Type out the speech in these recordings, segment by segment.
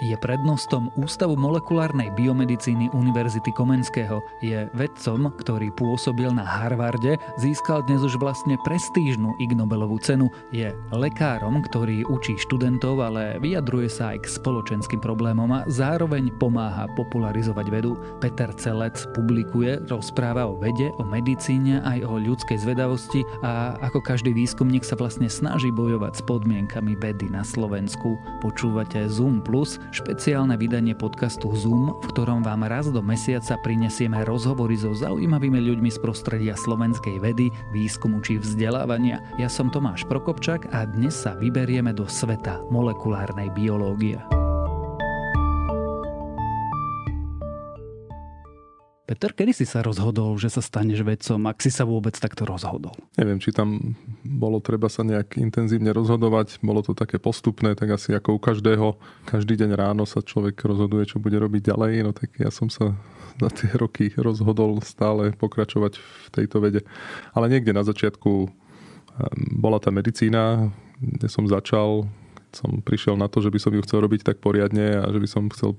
Je prednostom Ústavu molekulárnej biomedicíny Univerzity Komenského. Je vedcom, ktorý pôsobil na Harvarde, získal dnes už vlastne prestížnu Ig Nobelovú cenu. Je lekárom, ktorý učí študentov, ale vyjadruje sa aj k spoločenským problémom a zároveň pomáha popularizovať vedu. Peter Celec publikuje, rozpráva o vede, o medicíne, aj o ľudskej zvedavosti a ako každý výskumník sa vlastne snaží bojovať s podmienkami vedy na Slovensku. Počúvate Zoom Plus, špeciálne vydanie podcastu Zoom, v ktorom vám raz do mesiaca prinesieme rozhovory so zaujímavými ľuďmi z prostredia slovenskej vedy, výskumu či vzdelávania. Ja som Tomáš Prokopčak a dnes sa vyberieme do sveta molekulárnej biológie. Peter, kedy si sa rozhodol, že sa staneš vedcom, ak si sa vôbec takto rozhodol? Neviem, či tam bolo treba sa nejak intenzívne rozhodovať. Bolo to také postupné, tak asi ako u každého. Každý deň ráno sa človek rozhoduje, čo bude robiť ďalej. No tak ja som sa na tie roky rozhodol stále pokračovať v tejto vede. Ale niekde na začiatku bola tá medicína, kde som začal, som prišiel na to, že by som ju chcel robiť tak poriadne a že by som chcel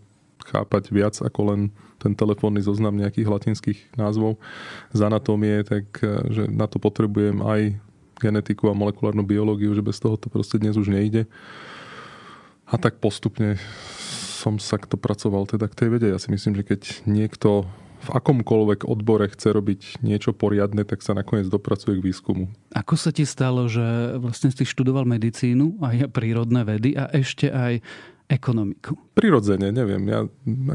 chápať viac ako len ten telefónny zoznam nejakých latinských názvov z anatómie, tak e, že na to potrebujem aj genetiku a molekulárnu biológiu, že bez toho to proste dnes už nejde. A tak postupne som sa to pracoval teda k tej vede. Ja si myslím, že keď niekto v akomkoľvek odbore chce robiť niečo poriadne, tak sa nakoniec dopracuje k výskumu. Ako sa ti stalo, že vlastne si študoval medicínu a prírodné vedy a ešte aj ekonomiku? Prirodzene, neviem. Ja,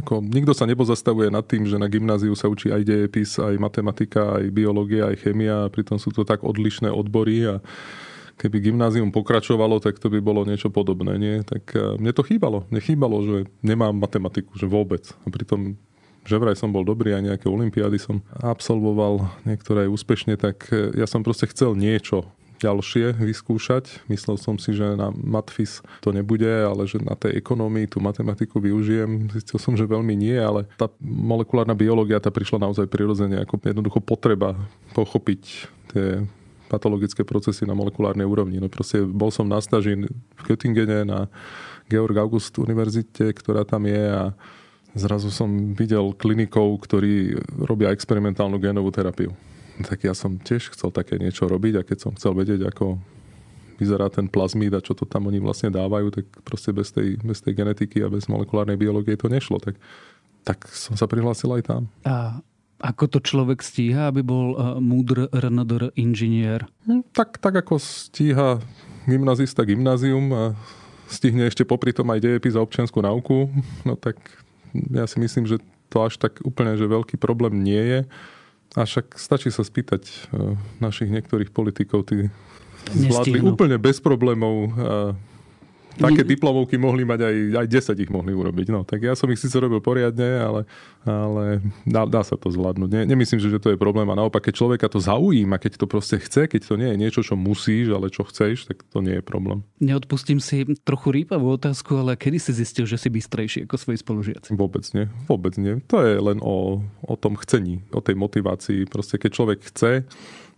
ako, nikto sa nepozastavuje nad tým, že na gymnáziu sa učí aj dejepis, aj matematika, aj biológia, aj chemia. A pritom sú to tak odlišné odbory a keby gymnázium pokračovalo, tak to by bolo niečo podobné. Nie? Tak e, mne to chýbalo. Mne chýbalo, že nemám matematiku, že vôbec. A pritom že vraj som bol dobrý a nejaké olimpiády som absolvoval, niektoré úspešne, tak e, ja som proste chcel niečo, ďalšie vyskúšať. Myslel som si, že na matfis to nebude, ale že na tej ekonomii tú matematiku využijem. Zistil som, že veľmi nie, ale tá molekulárna biológia tá prišla naozaj prirodzene ako jednoducho potreba pochopiť tie patologické procesy na molekulárnej úrovni. No proste bol som na staži v Göttingene na Georg August univerzite, ktorá tam je a zrazu som videl klinikov, ktorí robia experimentálnu genovú terapiu tak ja som tiež chcel také niečo robiť a keď som chcel vedieť, ako vyzerá ten plazmid a čo to tam oni vlastne dávajú, tak proste bez tej, bez tej genetiky a bez molekulárnej biológie to nešlo. Tak, tak som sa prihlásil aj tam. A ako to človek stíha, aby bol uh, múdr renador inžinier? Hm, tak, tak ako stíha gymnazista gymnázium a stihne ešte popri tom aj dejepis za občianskú nauku, no tak ja si myslím, že to až tak úplne, že veľký problém nie je. A však stačí sa spýtať e, našich niektorých politikov, tí zvládli úplne bez problémov Také mhm. diplomovky mohli mať aj, aj 10 ich mohli urobiť. No, tak ja som ich síce robil poriadne, ale, ale dá, dá sa to zvládnuť. Nie, nemyslím, že to je problém. A naopak, keď človeka to zaujíma, keď to proste chce, keď to nie je niečo, čo musíš, ale čo chceš, tak to nie je problém. Neodpustím si trochu rýpavú otázku, ale kedy si zistil, že si bystrejší ako svoji spolužiaci? Vôbec nie. Vôbec nie. To je len o, o tom chcení, o tej motivácii. Proste keď človek chce,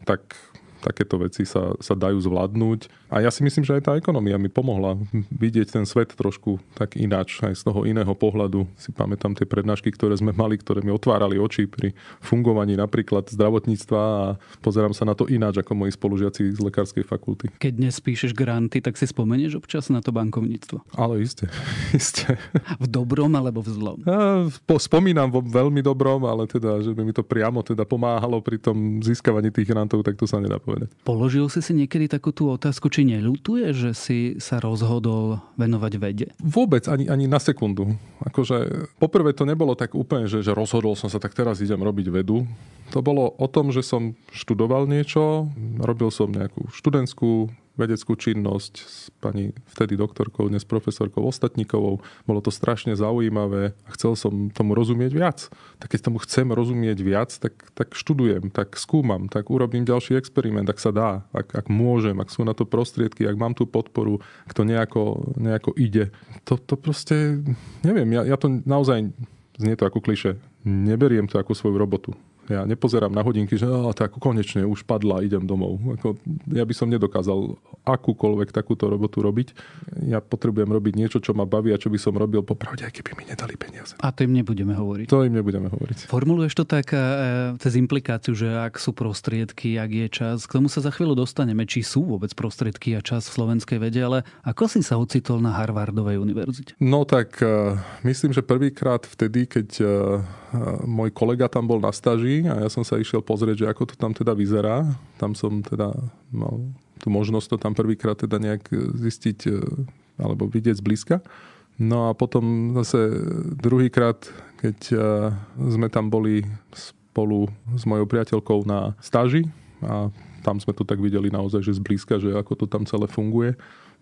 tak takéto veci sa, sa dajú zvládnuť a ja si myslím, že aj tá ekonomia mi pomohla vidieť ten svet trošku tak ináč, aj z toho iného pohľadu. Si pamätám tie prednášky, ktoré sme mali, ktoré mi otvárali oči pri fungovaní napríklad zdravotníctva a pozerám sa na to ináč ako moji spolužiaci z lekárskej fakulty. Keď dnes píšeš granty, tak si spomenieš občas na to bankovníctvo? Ale iste, iste. V dobrom alebo v zlom? Ja, spomínam vo veľmi dobrom, ale teda, že by mi to priamo teda pomáhalo pri tom získavaní tých grantov, tak to sa nedá povedať. Položil si si niekedy takú tú otázku, či neľutuje, že si sa rozhodol venovať vede? Vôbec, ani, ani na sekundu. Akože, poprvé to nebolo tak úplne, že, že rozhodol som sa, tak teraz idem robiť vedu. To bolo o tom, že som študoval niečo, robil som nejakú študentskú vedeckú činnosť s pani vtedy doktorkou, dnes profesorkou Ostatníkovou. Bolo to strašne zaujímavé a chcel som tomu rozumieť viac. Tak keď tomu chcem rozumieť viac, tak, tak študujem, tak skúmam, tak urobím ďalší experiment, ak sa dá, ak, ak môžem, ak sú na to prostriedky, ak mám tú podporu, ak to nejako, nejako ide. To, to proste, neviem, ja, ja to naozaj, znie to ako kliše, neberiem to ako svoju robotu ja nepozerám na hodinky, že á, tak konečne už padla, idem domov. Ako, ja by som nedokázal akúkoľvek takúto robotu robiť. Ja potrebujem robiť niečo, čo ma baví a čo by som robil popravde, aj keby mi nedali peniaze. A to im nebudeme hovoriť. To im nebudeme hovoriť. Formuluješ to tak e, cez implikáciu, že ak sú prostriedky, ak je čas, k tomu sa za chvíľu dostaneme, či sú vôbec prostriedky a čas v slovenskej vede, ale ako si sa ocitol na Harvardovej univerzite? No tak e, myslím, že prvýkrát vtedy, keď e, e môj kolega tam bol na staži, a ja som sa išiel pozrieť, že ako to tam teda vyzerá. Tam som teda mal tú možnosť to tam prvýkrát teda nejak zistiť e, alebo vidieť zblízka. No a potom zase druhýkrát, keď e, sme tam boli spolu s mojou priateľkou na stáži a tam sme to tak videli naozaj, že zblízka, že ako to tam celé funguje.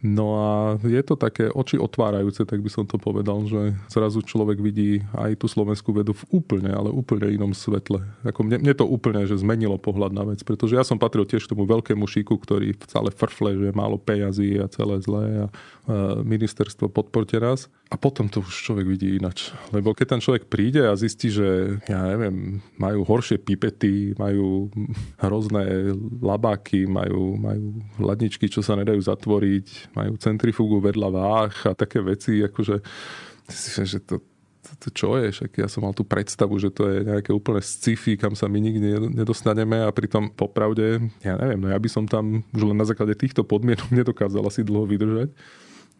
No a je to také oči otvárajúce, tak by som to povedal, že zrazu človek vidí aj tú slovenskú vedu v úplne, ale úplne inom svetle. Ako mne, mne to úplne že zmenilo pohľad na vec, pretože ja som patril tiež tomu veľkému šíku, ktorý v celé frfle, že málo peňazí a celé zlé a e, ministerstvo podporte nás. A potom to už človek vidí inač. Lebo keď ten človek príde a zistí, že ja neviem, majú horšie pipety, majú hrozné labáky, majú, majú hladničky, čo sa nedajú zatvoriť, majú centrifugu vedľa váh a také veci, akože že to, to čo je, však ja som mal tú predstavu, že to je nejaké úplne sci-fi, kam sa my nikdy nedostaneme a pritom popravde, ja neviem, no ja by som tam už len na základe týchto podmienok nedokázal asi dlho vydržať.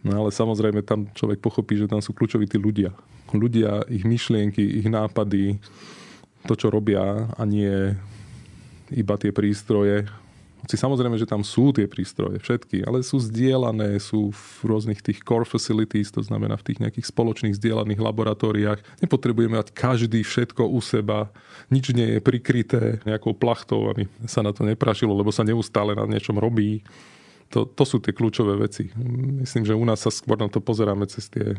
No ale samozrejme tam človek pochopí, že tam sú kľúčoví tí ľudia. Ľudia, ich myšlienky, ich nápady, to, čo robia a nie iba tie prístroje. Hoci samozrejme, že tam sú tie prístroje, všetky, ale sú zdieľané, sú v rôznych tých core facilities, to znamená v tých nejakých spoločných zdieľaných laboratóriách. Nepotrebujeme mať každý všetko u seba, nič nie je prikryté nejakou plachtou, aby sa na to neprašilo, lebo sa neustále na niečom robí to, to sú tie kľúčové veci. Myslím, že u nás sa skôr na to pozeráme cez tie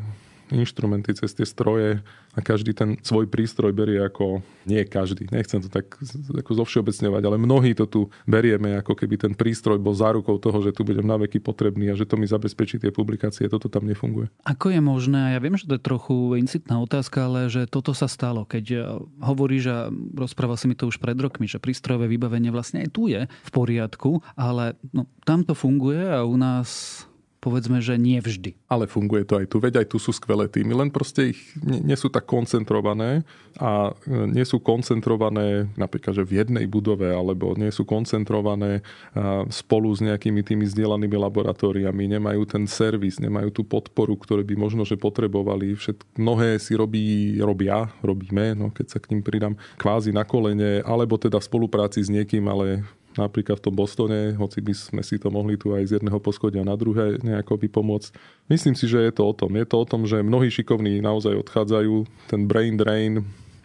inštrumenty, cez tie stroje a každý ten svoj prístroj berie ako, nie každý, nechcem to tak ako zovšeobecňovať, ale mnohí to tu berieme, ako keby ten prístroj bol zárukou toho, že tu budem na veky potrebný a že to mi zabezpečí tie publikácie, toto tam nefunguje. Ako je možné, ja viem, že to je trochu incitná otázka, ale že toto sa stalo, keď e, hovoríš a rozprával si mi to už pred rokmi, že prístrojové vybavenie vlastne aj tu je v poriadku, ale no, tam to funguje a u nás povedzme, že nie vždy. Ale funguje to aj tu, veď aj tu sú skvelé týmy, len proste ich nie, nie sú tak koncentrované a e, nie sú koncentrované napríklad, že v jednej budove alebo nie sú koncentrované e, spolu s nejakými tými zdieľanými laboratóriami, nemajú ten servis, nemajú tú podporu, ktoré by možno, že potrebovali. Všet, mnohé si robí, robia, robíme, no, keď sa k ním pridám, kvázi na kolene, alebo teda v spolupráci s niekým, ale napríklad v tom Bostone, hoci by sme si to mohli tu aj z jedného poschodia na druhé nejako by pomôcť. Myslím si, že je to o tom. Je to o tom, že mnohí šikovní naozaj odchádzajú, ten brain drain.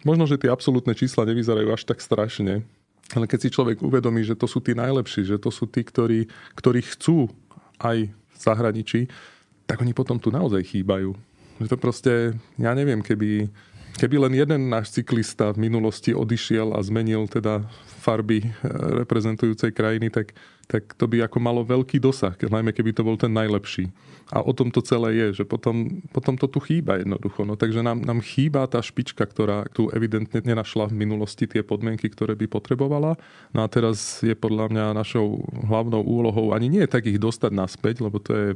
Možno, že tie absolútne čísla nevyzerajú až tak strašne, ale keď si človek uvedomí, že to sú tí najlepší, že to sú tí, ktorí, ktorí chcú aj v zahraničí, tak oni potom tu naozaj chýbajú. Že to proste, ja neviem, keby Keby len jeden náš cyklista v minulosti odišiel a zmenil teda farby eh, reprezentujúcej krajiny, tak, tak to by ako malo veľký dosah, najmä keby to bol ten najlepší. A o tom to celé je, že potom, potom to tu chýba jednoducho. No, takže nám, nám chýba tá špička, ktorá tu evidentne nenašla v minulosti tie podmienky, ktoré by potrebovala. No a teraz je podľa mňa našou hlavnou úlohou ani nie tak ich dostať naspäť, lebo to je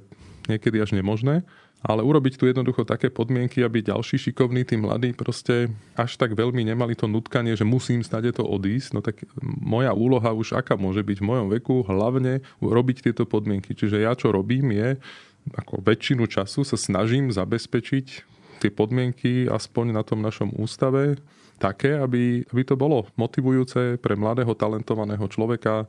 niekedy až nemožné, ale urobiť tu jednoducho také podmienky, aby ďalší šikovní, tí mladí proste až tak veľmi nemali to nutkanie, že musím stade to odísť, no tak moja úloha už aká môže byť v mojom veku, hlavne robiť tieto podmienky. Čiže ja čo robím je, ako väčšinu času sa snažím zabezpečiť tie podmienky aspoň na tom našom ústave také, aby, aby to bolo motivujúce pre mladého talentovaného človeka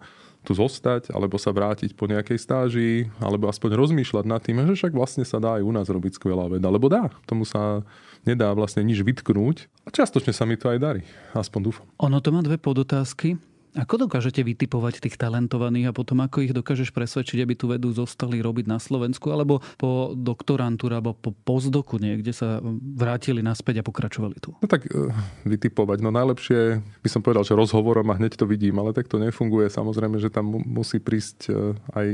tu zostať, alebo sa vrátiť po nejakej stáži, alebo aspoň rozmýšľať nad tým, že však vlastne sa dá aj u nás robiť skvelá veda, lebo dá, tomu sa nedá vlastne nič vytknúť a čiastočne sa mi to aj darí, aspoň dúfam. Ono to má dve podotázky. Ako dokážete vytipovať tých talentovaných a potom ako ich dokážeš presvedčiť, aby tú vedu zostali robiť na Slovensku alebo po doktorantúre alebo po pozdoku niekde sa vrátili naspäť a pokračovali tu? No tak eh, vytipovať. No najlepšie by som povedal, že rozhovorom a hneď to vidím, ale tak to nefunguje. Samozrejme, že tam musí prísť eh, aj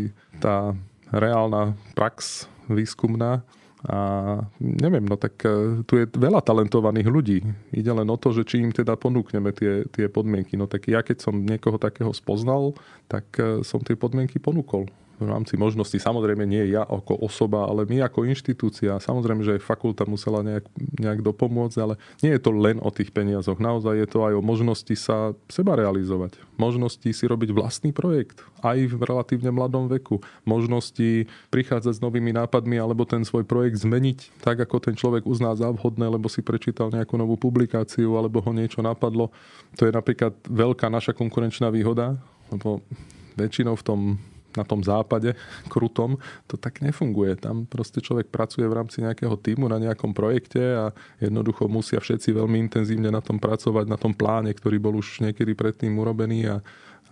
tá reálna prax výskumná. A neviem, no tak e, tu je veľa talentovaných ľudí. Ide len o to, že či im teda ponúkneme tie, tie podmienky. No tak ja keď som niekoho takého spoznal, tak e, som tie podmienky ponúkol v rámci možnosti, samozrejme nie ja ako osoba, ale my ako inštitúcia, samozrejme, že aj fakulta musela nejak, nejak dopomôcť, ale nie je to len o tých peniazoch, naozaj je to aj o možnosti sa seba realizovať, možnosti si robiť vlastný projekt, aj v relatívne mladom veku, možnosti prichádzať s novými nápadmi alebo ten svoj projekt zmeniť tak, ako ten človek uzná za vhodné, lebo si prečítal nejakú novú publikáciu alebo ho niečo napadlo. To je napríklad veľká naša konkurenčná výhoda, lebo väčšinou v tom na tom západe krutom, to tak nefunguje. Tam proste človek pracuje v rámci nejakého týmu na nejakom projekte a jednoducho musia všetci veľmi intenzívne na tom pracovať, na tom pláne, ktorý bol už niekedy predtým urobený a,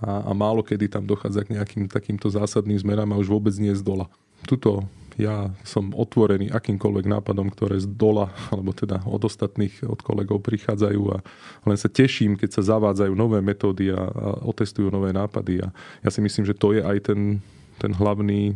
a, a málo kedy tam dochádza k nejakým takýmto zásadným zmenám a už vôbec nie z dola. Tuto ja som otvorený akýmkoľvek nápadom, ktoré z dola, alebo teda od ostatných, od kolegov prichádzajú a len sa teším, keď sa zavádzajú nové metódy a, a otestujú nové nápady. A ja si myslím, že to je aj ten, ten hlavný,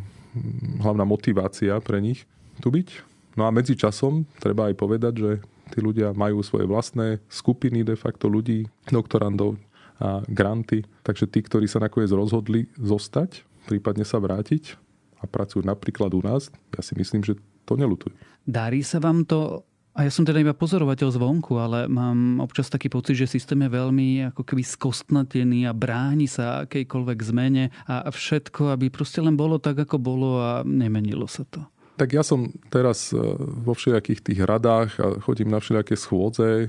hlavná motivácia pre nich tu byť. No a medzi časom treba aj povedať, že tí ľudia majú svoje vlastné skupiny de facto ľudí, doktorandov a granty. Takže tí, ktorí sa nakoniec rozhodli zostať, prípadne sa vrátiť, a pracujú napríklad u nás, ja si myslím, že to nelutujú. Darí sa vám to a ja som teda iba pozorovateľ zvonku, ale mám občas taký pocit, že systém je veľmi ako keby skostnatený a bráni sa akejkoľvek zmene a všetko, aby proste len bolo tak, ako bolo a nemenilo sa to. Tak ja som teraz e, vo všelijakých tých radách a chodím na všelijaké schôdze, e,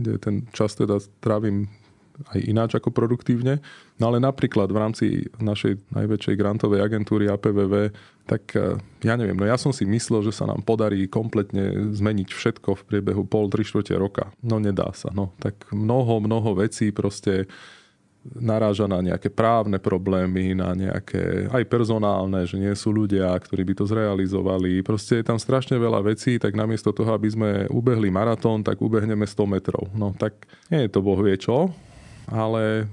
kde ten čas teda trávim aj ináč ako produktívne. No ale napríklad v rámci našej najväčšej grantovej agentúry APVV, tak e, ja neviem, no ja som si myslel, že sa nám podarí kompletne zmeniť všetko v priebehu pol, tri štvrte roka. No nedá sa. No tak mnoho, mnoho vecí proste naráža na nejaké právne problémy, na nejaké aj personálne, že nie sú ľudia, ktorí by to zrealizovali. Proste je tam strašne veľa vecí, tak namiesto toho, aby sme ubehli maratón, tak ubehneme 100 metrov. No tak nie je to boh vie čo, ale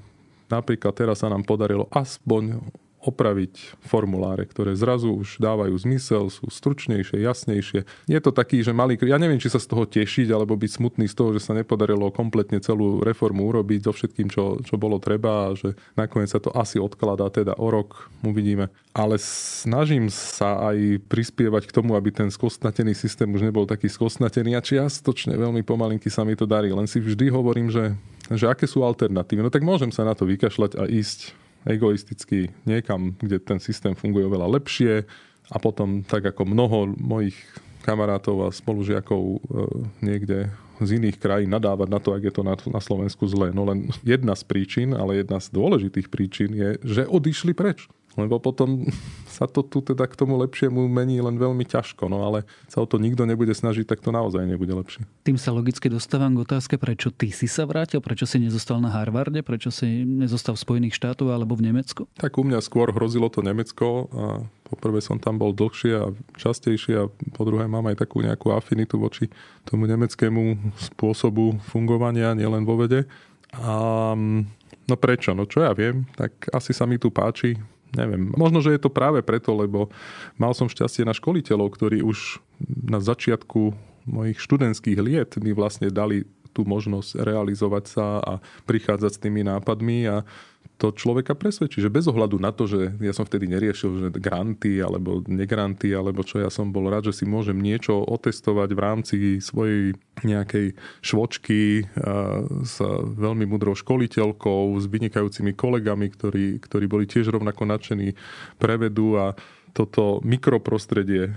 napríklad teraz sa nám podarilo aspoň opraviť formuláre, ktoré zrazu už dávajú zmysel, sú stručnejšie, jasnejšie. Je to taký, že malý... Ja neviem, či sa z toho tešiť, alebo byť smutný z toho, že sa nepodarilo kompletne celú reformu urobiť so všetkým, čo, čo bolo treba a že nakoniec sa to asi odkladá teda o rok, uvidíme. Ale snažím sa aj prispievať k tomu, aby ten skostnatený systém už nebol taký skostnatený a čiastočne veľmi pomalinky sa mi to darí. Len si vždy hovorím, že že aké sú alternatívy. No tak môžem sa na to vykašľať a ísť egoisticky niekam, kde ten systém funguje oveľa lepšie a potom tak ako mnoho mojich kamarátov a spolužiakov e, niekde z iných krajín nadávať na to, ak je to na, na Slovensku zlé. No len jedna z príčin, ale jedna z dôležitých príčin je, že odišli preč. Lebo potom sa to tu teda k tomu lepšiemu mení len veľmi ťažko, no ale sa o to nikto nebude snažiť, tak to naozaj nebude lepšie. Tým sa logicky dostávam k otázke, prečo ty si sa vrátil, prečo si nezostal na Harvarde, prečo si nezostal v Spojených štátoch alebo v Nemecku? Tak u mňa skôr hrozilo to Nemecko a poprvé som tam bol dlhšie a častejšie a po druhé mám aj takú nejakú afinitu voči tomu nemeckému spôsobu fungovania, nielen vo vede. A, mm, no prečo? No čo ja viem, tak asi sa mi tu páči neviem. Možno, že je to práve preto, lebo mal som šťastie na školiteľov, ktorí už na začiatku mojich študentských liet mi vlastne dali tú možnosť realizovať sa a prichádzať s tými nápadmi a to človeka presvedčí. Že bez ohľadu na to, že ja som vtedy neriešil, že granty alebo negranty, alebo čo ja som bol rád, že si môžem niečo otestovať v rámci svojej nejakej švočky s veľmi mudrou školiteľkou, s vynikajúcimi kolegami, ktorí, ktorí boli tiež rovnako nadšení prevedu a toto mikroprostredie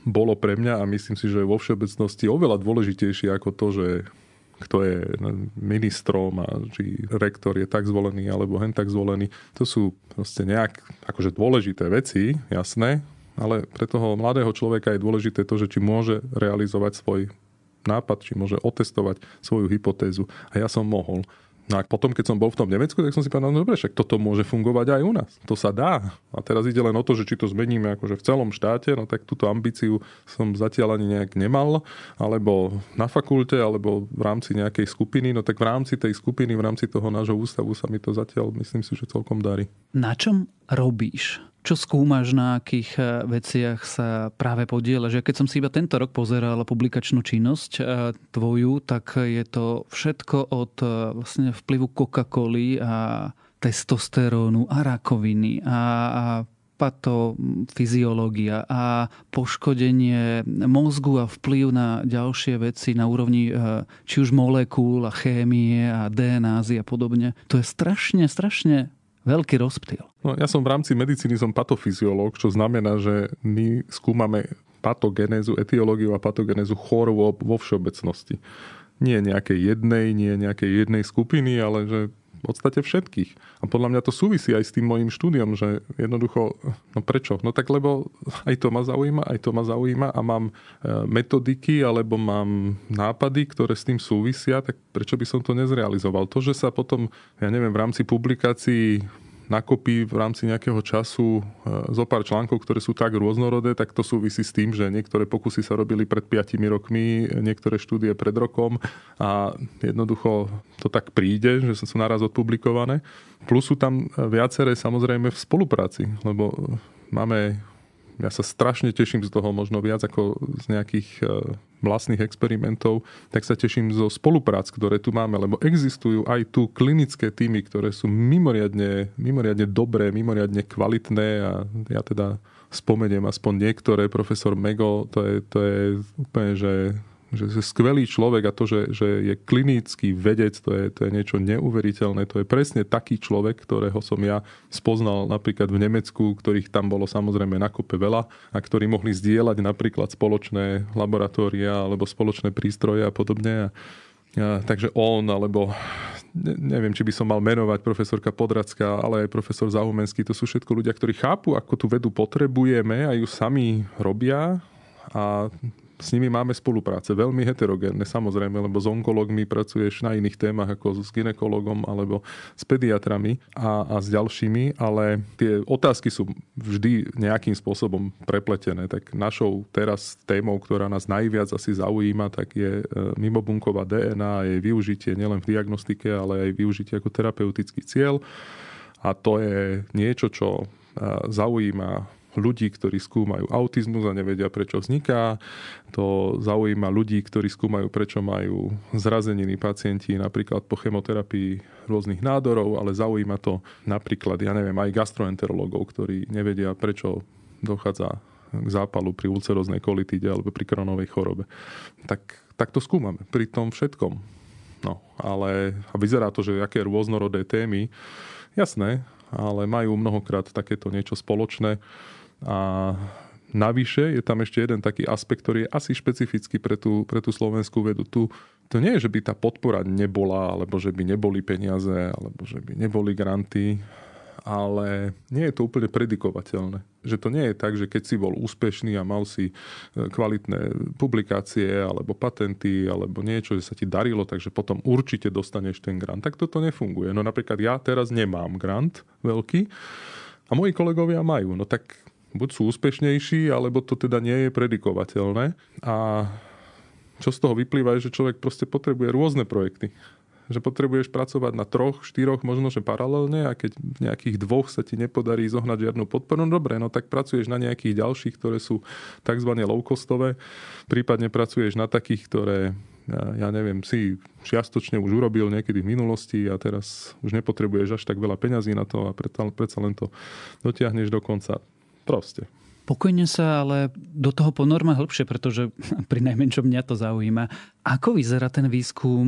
bolo pre mňa a myslím si, že vo všeobecnosti oveľa dôležitejšie ako to, že kto je ministrom a či rektor je tak zvolený alebo hen tak zvolený. To sú proste nejak akože dôležité veci, jasné, ale pre toho mladého človeka je dôležité to, že či môže realizovať svoj nápad, či môže otestovať svoju hypotézu. A ja som mohol. No a potom, keď som bol v tom Nemecku, tak som si povedal, no dobre, však toto môže fungovať aj u nás. To sa dá. A teraz ide len o to, že či to zmeníme akože v celom štáte, no tak túto ambíciu som zatiaľ ani nejak nemal, alebo na fakulte, alebo v rámci nejakej skupiny, no tak v rámci tej skupiny, v rámci toho nášho ústavu sa mi to zatiaľ, myslím si, že celkom darí. Na čom robíš? čo skúmaš, na akých eh, veciach sa práve podielaš. Ja keď som si iba tento rok pozeral publikačnú činnosť eh, tvoju, tak je to všetko od eh, vlastne vplyvu Coca-Coly a testosterónu a rakoviny a, a patofyziológia a poškodenie mozgu a vplyv na ďalšie veci na úrovni či už molekúl a chémie a DNA a podobne. To je strašne, strašne Veľký rozptyl. No, ja som v rámci medicíny som patofyziológ, čo znamená, že my skúmame patogenézu, etiológiu a patogenézu chorôb vo všeobecnosti. Nie nejakej jednej, nie nejakej jednej skupiny, ale že v podstate všetkých. A podľa mňa to súvisí aj s tým mojim štúdiom, že jednoducho, no prečo? No tak lebo aj to ma zaujíma, aj to ma zaujíma a mám e, metodiky alebo mám nápady, ktoré s tým súvisia, tak prečo by som to nezrealizoval? To, že sa potom, ja neviem, v rámci publikácií nakopí v rámci nejakého času e, zo pár článkov, ktoré sú tak rôznorodé, tak to súvisí s tým, že niektoré pokusy sa robili pred 5 rokmi, niektoré štúdie pred rokom a jednoducho to tak príde, že sú naraz odpublikované. Plus sú tam e, viaceré samozrejme v spolupráci, lebo e, máme ja sa strašne teším z toho, možno viac ako z nejakých vlastných e, experimentov, tak sa teším zo spoluprác, ktoré tu máme, lebo existujú aj tu klinické týmy, ktoré sú mimoriadne, mimoriadne dobré, mimoriadne kvalitné a ja teda spomeniem aspoň niektoré. Profesor Mego, to je, to je úplne, že že je skvelý človek a to, že, že je klinický vedec, to je, to je niečo neuveriteľné. To je presne taký človek, ktorého som ja spoznal napríklad v Nemecku, ktorých tam bolo samozrejme na kope veľa a ktorí mohli zdieľať napríklad spoločné laboratória alebo spoločné prístroje a podobne. A, a, takže on, alebo ne, neviem, či by som mal menovať profesorka Podracká, ale aj profesor Zahumenský, to sú všetko ľudia, ktorí chápu, ako tú vedu potrebujeme a ju sami robia a s nimi máme spolupráce, veľmi heterogénne samozrejme, lebo s onkologmi pracuješ na iných témach ako s ginekologom alebo s pediatrami a, a s ďalšími, ale tie otázky sú vždy nejakým spôsobom prepletené. Tak našou teraz témou, ktorá nás najviac asi zaujíma, tak je e, mimobunková DNA a jej využitie nielen v diagnostike, ale aj využitie ako terapeutický cieľ. A to je niečo, čo e, zaujíma ľudí, ktorí skúmajú autizmus a nevedia, prečo vzniká. To zaujíma ľudí, ktorí skúmajú, prečo majú zrazeniny pacienti napríklad po chemoterapii rôznych nádorov, ale zaujíma to napríklad, ja neviem, aj gastroenterológov, ktorí nevedia, prečo dochádza k zápalu pri ulceroznej kolitide alebo pri kronovej chorobe. Tak, tak to skúmame pri tom všetkom. No, ale a vyzerá to, že aké rôznorodé témy, jasné, ale majú mnohokrát takéto niečo spoločné a navyše je tam ešte jeden taký aspekt, ktorý je asi špecifický pre tú, pre tú slovenskú vedu. Tu, to nie je, že by tá podpora nebola, alebo že by neboli peniaze, alebo že by neboli granty, ale nie je to úplne predikovateľné. Že to nie je tak, že keď si bol úspešný a mal si e, kvalitné publikácie alebo patenty alebo niečo, že sa ti darilo, takže potom určite dostaneš ten grant. Tak toto nefunguje. No napríklad ja teraz nemám grant veľký a moji kolegovia majú. No tak buď sú úspešnejší, alebo to teda nie je predikovateľné. A čo z toho vyplýva je, že človek proste potrebuje rôzne projekty. Že potrebuješ pracovať na troch, štyroch, možno že paralelne a keď v nejakých dvoch sa ti nepodarí zohnať žiadnu podporu, no dobre, no tak pracuješ na nejakých ďalších, ktoré sú tzv. low-costové, prípadne pracuješ na takých, ktoré ja neviem, si čiastočne už urobil niekedy v minulosti a teraz už nepotrebuješ až tak veľa peňazí na to a predsa, predsa len to dotiahneš do konca. Proste. Pokojne sa ale do toho ponorma hĺbšie, pretože pri najmenšom mňa to zaujíma. Ako vyzerá ten výskum?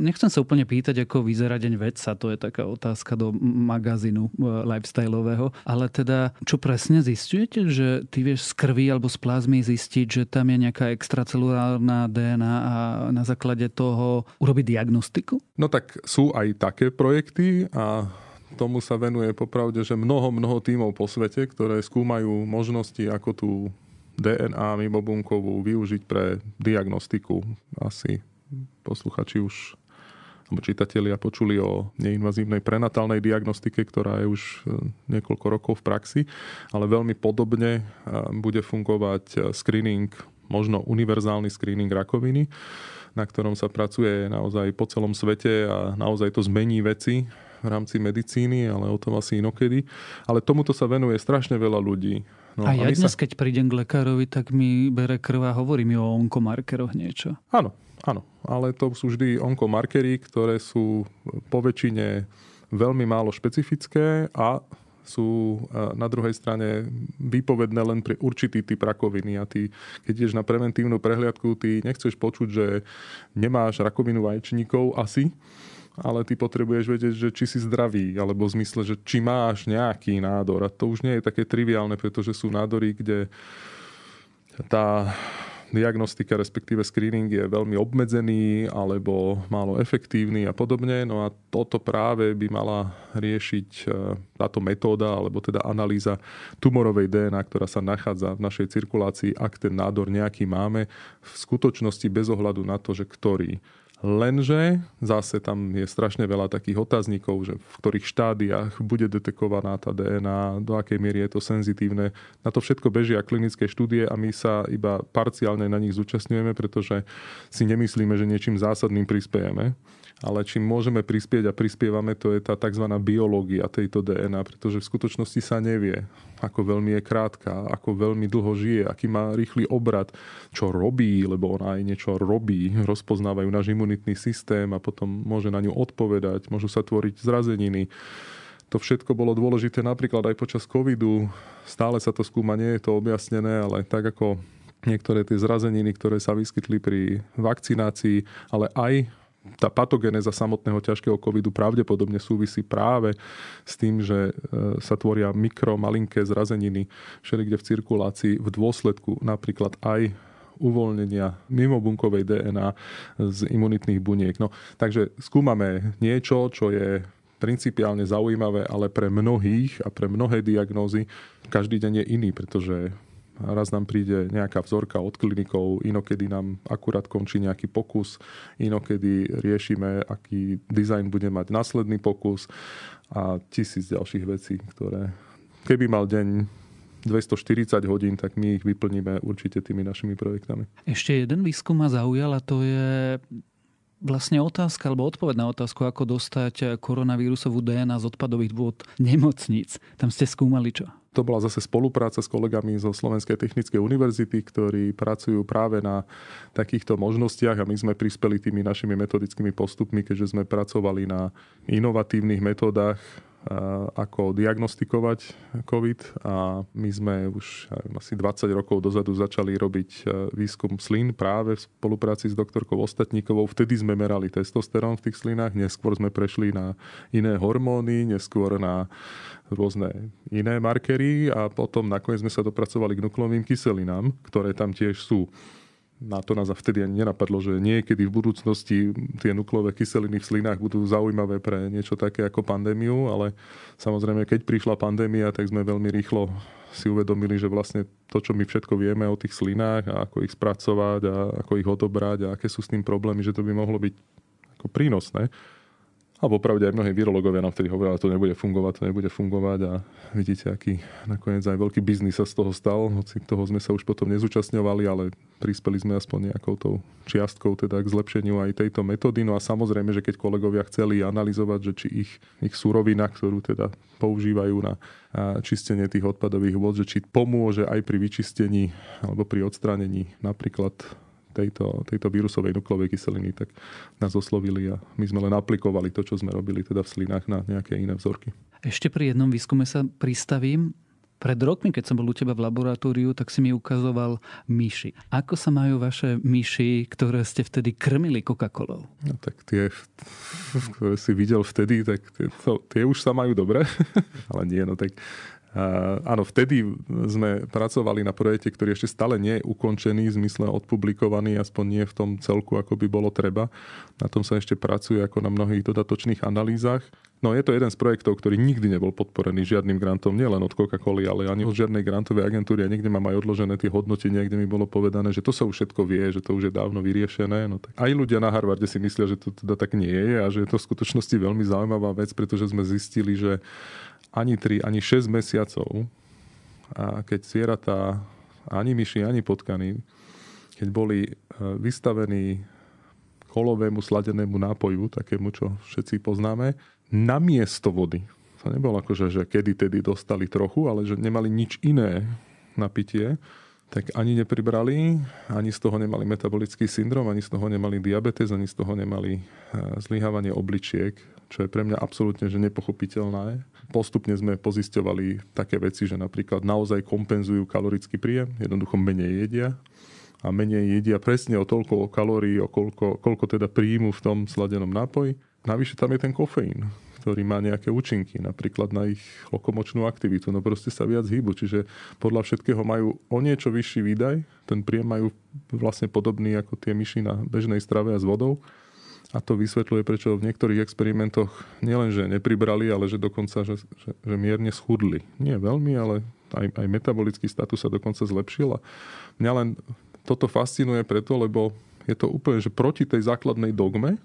Nechcem sa úplne pýtať, ako vyzerá deň vedca, to je taká otázka do magazínu e, lifestyleového, ale teda, čo presne zistujete, že ty vieš z krvi alebo z plazmy zistiť, že tam je nejaká extracelulárna DNA a na základe toho urobiť diagnostiku? No tak sú aj také projekty a tomu sa venuje popravde, že mnoho, mnoho tímov po svete, ktoré skúmajú možnosti, ako tú DNA mimobunkovú využiť pre diagnostiku. Asi posluchači už alebo čitatelia počuli o neinvazívnej prenatálnej diagnostike, ktorá je už e, niekoľko rokov v praxi, ale veľmi podobne e, bude fungovať e, screening, možno univerzálny screening rakoviny, na ktorom sa pracuje naozaj po celom svete a naozaj to zmení veci v rámci medicíny, ale o tom asi inokedy. Ale tomuto sa venuje strašne veľa ľudí. No, a, ja dnes, sa... keď prídem k lekárovi, tak mi bere krv a hovorí mi o onkomarkeroch niečo. Áno, áno. Ale to sú vždy onkomarkery, ktoré sú po väčšine veľmi málo špecifické a sú e, na druhej strane výpovedné len pre určitý typ rakoviny. A ty, keď ideš na preventívnu prehliadku, ty nechceš počuť, že nemáš rakovinu vaječníkov asi, ale ty potrebuješ vedieť, že či si zdravý, alebo v zmysle, že či máš nejaký nádor. A to už nie je také triviálne, pretože sú nádory, kde tá diagnostika, respektíve screening je veľmi obmedzený alebo málo efektívny a podobne. No a toto práve by mala riešiť e, táto metóda, alebo teda analýza tumorovej DNA, ktorá sa nachádza v našej cirkulácii, ak ten nádor nejaký máme, v skutočnosti bez ohľadu na to, že ktorý. Lenže zase tam je strašne veľa takých otáznikov, že v ktorých štádiách bude detekovaná tá DNA, do akej miery je to senzitívne. Na to všetko bežia klinické štúdie a my sa iba parciálne na nich zúčastňujeme, pretože si nemyslíme, že niečím zásadným prispiejeme. Ale čím môžeme prispieť a prispievame, to je tá tzv. biológia tejto DNA, pretože v skutočnosti sa nevie, ako veľmi je krátka, ako veľmi dlho žije, aký má rýchly obrad, čo robí, lebo ona aj niečo robí, rozpoznávajú náš imunitný imunitný systém a potom môže na ňu odpovedať, môžu sa tvoriť zrazeniny. To všetko bolo dôležité napríklad aj počas covidu. Stále sa to skúma, nie je to objasnené, ale tak ako niektoré tie zrazeniny, ktoré sa vyskytli pri vakcinácii, ale aj tá patogeneza samotného ťažkého covidu pravdepodobne súvisí práve s tým, že e, sa tvoria mikro, malinké zrazeniny všelikde v cirkulácii v dôsledku napríklad aj uvoľnenia mimobunkovej DNA z imunitných buniek. No, takže skúmame niečo, čo je principiálne zaujímavé, ale pre mnohých a pre mnohé diagnózy každý deň je iný, pretože raz nám príde nejaká vzorka od klinikov, inokedy nám akurát končí nejaký pokus, inokedy riešime, aký dizajn bude mať následný pokus a tisíc ďalších vecí, ktoré keby mal deň 240 hodín, tak my ich vyplníme určite tými našimi projektami. Ešte jeden výskum ma zaujal a to je vlastne otázka, alebo odpoveď na otázku, ako dostať koronavírusovú DNA z odpadových vôd nemocníc. Tam ste skúmali čo? To bola zase spolupráca s kolegami zo Slovenskej technickej univerzity, ktorí pracujú práve na takýchto možnostiach a my sme prispeli tými našimi metodickými postupmi, keďže sme pracovali na inovatívnych metodách Eh, ako diagnostikovať COVID a my sme už asi 20 rokov dozadu začali robiť eh, výskum slín práve v spolupráci s doktorkou Ostatníkovou. Vtedy sme merali testosterón v tých slinách, neskôr sme prešli na iné hormóny, neskôr na rôzne iné markery a potom nakoniec sme sa dopracovali k nukleovým kyselinám, ktoré tam tiež sú na to nás a vtedy ani nenapadlo, že niekedy v budúcnosti tie nuklové kyseliny v slinách budú zaujímavé pre niečo také ako pandémiu, ale samozrejme, keď prišla pandémia, tak sme veľmi rýchlo si uvedomili, že vlastne to, čo my všetko vieme o tých slinách a ako ich spracovať a ako ich odobrať a aké sú s tým problémy, že to by mohlo byť ako prínosné. A popravde aj mnohí virologovia nám vtedy hovorili, to nebude fungovať, to nebude fungovať a vidíte, aký nakoniec aj veľký biznis sa z toho stal, hoci toho sme sa už potom nezúčastňovali, ale prispeli sme aspoň nejakou tou čiastkou teda k zlepšeniu aj tejto metódy. No a samozrejme, že keď kolegovia chceli analyzovať, že či ich, ich surovina, ktorú teda používajú na čistenie tých odpadových vôd, že či pomôže aj pri vyčistení alebo pri odstránení napríklad tejto, tejto vírusovej nukleovej kyseliny, tak nás oslovili a my sme len aplikovali to, čo sme robili teda v slinách na nejaké iné vzorky. Ešte pri jednom výskume sa pristavím. Pred rokmi, keď som bol u teba v laboratóriu, tak si mi ukazoval myši. Ako sa majú vaše myši, ktoré ste vtedy krmili Coca-Colou? No tak tie, ktoré si videl vtedy, tak tie, to, tie už sa majú dobre. Ale nie, no tak Eh, áno, vtedy sme pracovali na projekte, ktorý ešte stále nie je ukončený, v zmysle odpublikovaný, aspoň nie v tom celku, ako by bolo treba. Na tom sa ešte pracuje ako na mnohých dodatočných analýzach. No je to jeden z projektov, ktorý nikdy nebol podporený žiadnym grantom, nielen od Coca-Coly, ale ani od žiadnej grantovej agentúry. A niekde mám aj odložené tie hodnotenia, kde mi bolo povedané, že to sa už všetko vie, že to už je dávno vyriešené. No tak aj ľudia na Harvarde si myslia, že to teda tak nie je a že je to v skutočnosti veľmi zaujímavá vec, pretože sme zistili, že ani 3, ani 6 mesiacov, a keď zvieratá, ani myši, ani potkany, keď boli e, vystavení kolovému sladenému nápoju, takému, čo všetci poznáme, na miesto vody. To nebolo ako, že kedy tedy dostali trochu, ale že nemali nič iné na pitie, tak ani nepribrali, ani z toho nemali metabolický syndrom, ani z toho nemali diabetes, ani z toho nemali e, zlyhávanie obličiek, čo je pre mňa absolútne že nepochopiteľné postupne sme pozisťovali také veci, že napríklad naozaj kompenzujú kalorický príjem, jednoducho menej jedia a menej jedia presne o toľko kalórií, o koľko, koľko teda príjmu v tom sladenom nápoji. Navyše tam je ten kofeín, ktorý má nejaké účinky, napríklad na ich lokomočnú aktivitu. No proste sa viac hýbu, čiže podľa všetkého majú o niečo vyšší výdaj, ten príjem majú vlastne podobný ako tie myši na bežnej strave a s vodou a to vysvetľuje, prečo v niektorých experimentoch nielenže nepribrali, ale že dokonca že, že, že mierne schudli. Nie veľmi, ale aj, aj metabolický status sa dokonca zlepšil. A mňa len toto fascinuje preto, lebo je to úplne že proti tej základnej dogme.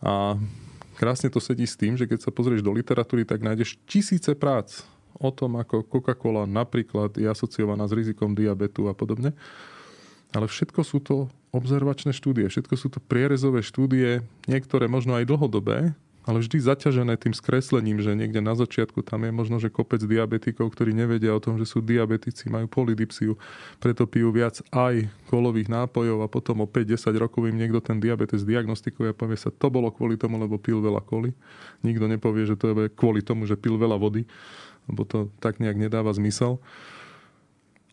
A krásne to sedí s tým, že keď sa pozrieš do literatúry, tak nájdeš tisíce prác o tom, ako Coca-Cola napríklad je asociovaná s rizikom diabetu a podobne. Ale všetko sú to observačné štúdie. Všetko sú to prierezové štúdie, niektoré možno aj dlhodobé, ale vždy zaťažené tým skreslením, že niekde na začiatku tam je možno, že kopec diabetikov, ktorí nevedia o tom, že sú diabetici, majú polydipsiu, preto pijú viac aj kolových nápojov a potom o 5-10 rokov im niekto ten diabetes diagnostikuje a povie sa, to bolo kvôli tomu, lebo pil veľa koli. Nikto nepovie, že to je kvôli tomu, že pil veľa vody, lebo to tak nejak nedáva zmysel.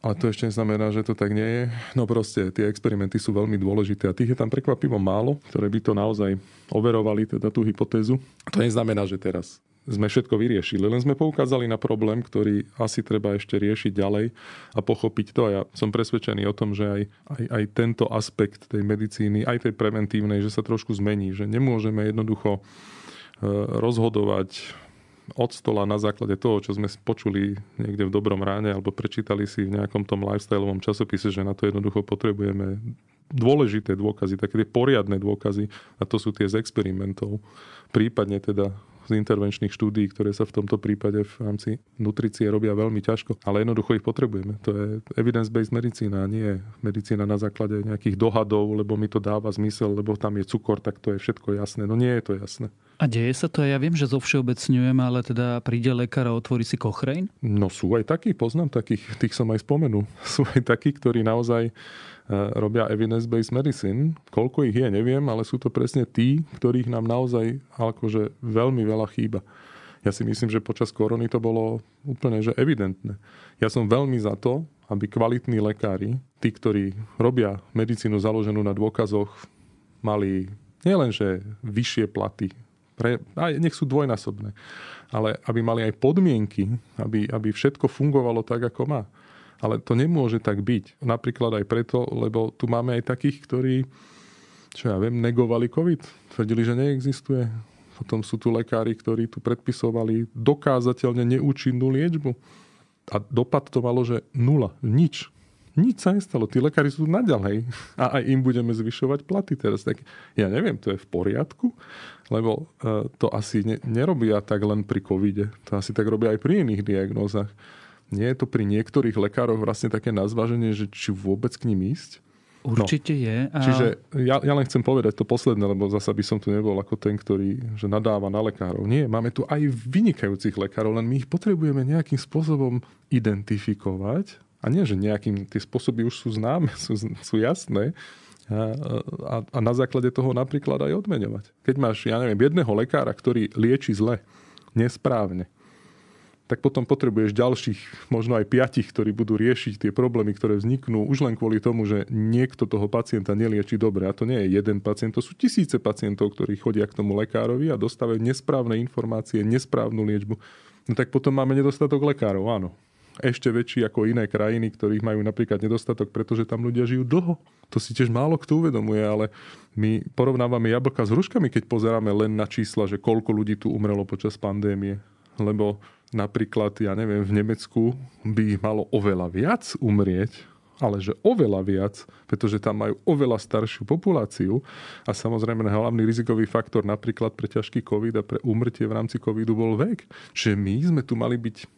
Ale to ešte neznamená, že to tak nie je. No proste, tie experimenty sú veľmi dôležité a tých je tam prekvapivo málo, ktoré by to naozaj overovali, teda tú hypotézu. To neznamená, že teraz sme všetko vyriešili, len sme poukázali na problém, ktorý asi treba ešte riešiť ďalej a pochopiť to. A ja som presvedčený o tom, že aj, aj, aj tento aspekt tej medicíny, aj tej preventívnej, že sa trošku zmení, že nemôžeme jednoducho eh, rozhodovať od stola na základe toho, čo sme počuli niekde v dobrom ráne alebo prečítali si v nejakom tom lifestyleovom časopise, že na to jednoducho potrebujeme dôležité dôkazy, také tie poriadne dôkazy a to sú tie z experimentov, prípadne teda z intervenčných štúdí, ktoré sa v tomto prípade v rámci nutricie robia veľmi ťažko, ale jednoducho ich potrebujeme. To je evidence-based medicína, nie medicína na základe nejakých dohadov, lebo mi to dáva zmysel, lebo tam je cukor, tak to je všetko jasné. No nie je to jasné. A deje sa to, ja viem, že zo všeobecňujem, ale teda príde lekár a otvorí si kochrejn? No sú aj takí, poznám takých, tých som aj spomenul. Sú aj takí, ktorí naozaj e, robia evidence-based medicine. Koľko ich je, neviem, ale sú to presne tí, ktorých nám naozaj akože veľmi veľa chýba. Ja si myslím, že počas korony to bolo úplne že evidentné. Ja som veľmi za to, aby kvalitní lekári, tí, ktorí robia medicínu založenú na dôkazoch, mali nielenže vyššie platy, pre, aj nech sú dvojnásobné. Ale aby mali aj podmienky, aby, aby všetko fungovalo tak, ako má. Ale to nemôže tak byť. Napríklad aj preto, lebo tu máme aj takých, ktorí, čo ja viem, negovali COVID. Tvrdili, že neexistuje. Potom sú tu lekári, ktorí tu predpisovali dokázateľne neúčinnú liečbu. A dopad to malo, že nula, nič. Nič sa nestalo. Tí lekári sú naďalej. A aj im budeme zvyšovať platy teraz. Tak ja neviem, to je v poriadku, lebo e, to asi ne, nerobia tak len pri covide. To asi tak robia aj pri iných diagnózach. Nie je to pri niektorých lekároch vlastne také nazváženie, že či vôbec k ním ísť? No. Určite no. je. A... Čiže ja, ja len chcem povedať to posledné, lebo zasa by som tu nebol ako ten, ktorý že nadáva na lekárov. Nie, máme tu aj vynikajúcich lekárov, len my ich potrebujeme nejakým spôsobom identifikovať a nie, že nejakým, tie spôsoby už sú známe, sú, sú jasné. A, a, a na základe toho napríklad aj odmeňovať. Keď máš, ja neviem, jedného lekára, ktorý lieči zle, nesprávne, tak potom potrebuješ ďalších, možno aj piatich, ktorí budú riešiť tie problémy, ktoré vzniknú už len kvôli tomu, že niekto toho pacienta nelieči dobre. A to nie je jeden pacient, to sú tisíce pacientov, ktorí chodia k tomu lekárovi a dostávajú nesprávne informácie, nesprávnu liečbu. No tak potom máme nedostatok lekárov, áno ešte väčší ako iné krajiny, ktorých majú napríklad nedostatok, pretože tam ľudia žijú dlho. To si tiež málo kto uvedomuje, ale my porovnávame jablka s hruškami, keď pozeráme len na čísla, že koľko ľudí tu umrelo počas pandémie. Lebo napríklad, ja neviem, v Nemecku by malo oveľa viac umrieť, ale že oveľa viac, pretože tam majú oveľa staršiu populáciu a samozrejme hlavný rizikový faktor napríklad pre ťažký COVID a pre úmrtie v rámci COVIDu bol vek. Čiže my sme tu mali byť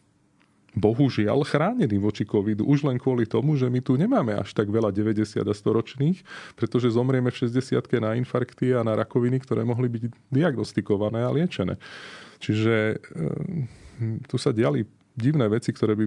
bohužiaľ chránení voči covidu. Už len kvôli tomu, že my tu nemáme až tak veľa 90 a 100 ročných, pretože zomrieme v 60 na infarkty a na rakoviny, ktoré mohli byť diagnostikované a liečené. Čiže ehm, tu sa diali divné veci, ktoré by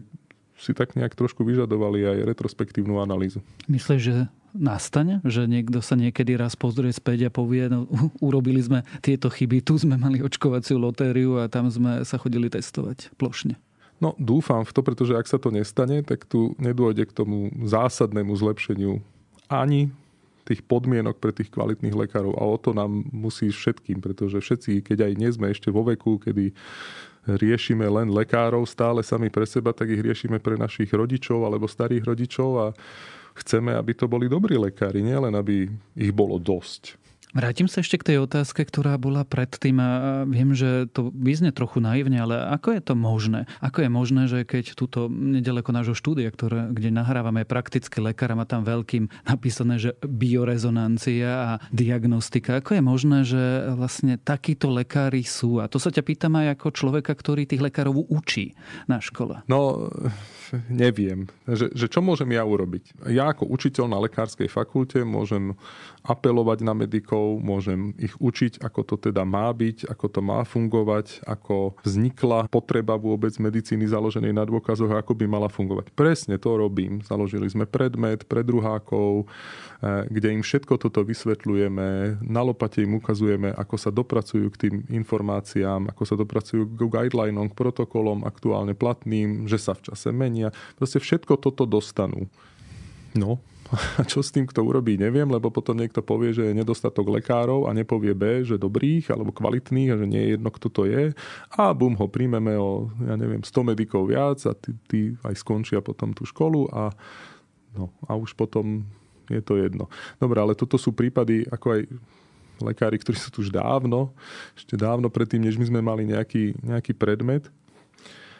si tak nejak trošku vyžadovali aj retrospektívnu analýzu. Myslíš, že nastane, že niekto sa niekedy raz pozrie späť a povie, no urobili sme tieto chyby, tu sme mali očkovaciu lotériu a tam sme sa chodili testovať plošne? No dúfam v to, pretože ak sa to nestane, tak tu nedôjde k tomu zásadnému zlepšeniu ani tých podmienok pre tých kvalitných lekárov. A o to nám musí všetkým, pretože všetci, keď aj nie sme ešte vo veku, kedy riešime len lekárov stále sami pre seba, tak ich riešime pre našich rodičov alebo starých rodičov a chceme, aby to boli dobrí lekári, nielen aby ich bolo dosť. Vrátim sa ešte k tej otázke, ktorá bola predtým a viem, že to vyzne trochu naivne, ale ako je to možné? Ako je možné, že keď túto nedaleko nášho štúdia, ktoré, kde nahrávame praktické lekára, má tam veľkým napísané, že biorezonancia a diagnostika, ako je možné, že vlastne takíto lekári sú? A to sa ťa pýtam aj ako človeka, ktorý tých lekárov učí na škole. No, neviem. Že, že čo môžem ja urobiť? Ja ako učiteľ na lekárskej fakulte môžem apelovať na medikov, môžem ich učiť, ako to teda má byť, ako to má fungovať, ako vznikla potreba vôbec medicíny založenej na dôkazoch, ako by mala fungovať. Presne to robím. Založili sme predmet pre druhákov, e, kde im všetko toto vysvetľujeme, na lopate im ukazujeme, ako sa dopracujú k tým informáciám, ako sa dopracujú k guidelinom, k protokolom aktuálne platným, že sa v čase menia. Proste všetko toto dostanú. No, a čo s tým kto urobí, neviem, lebo potom niekto povie, že je nedostatok lekárov a nepovie B, že dobrých alebo kvalitných a že nie je jedno, kto to je. A bum, ho príjmeme o, ja neviem, 100 medikov viac a tí, tí aj skončia potom tú školu a, no, a už potom je to jedno. Dobre, ale toto sú prípady, ako aj lekári, ktorí sú tu už dávno, ešte dávno predtým, než my sme mali nejaký, nejaký predmet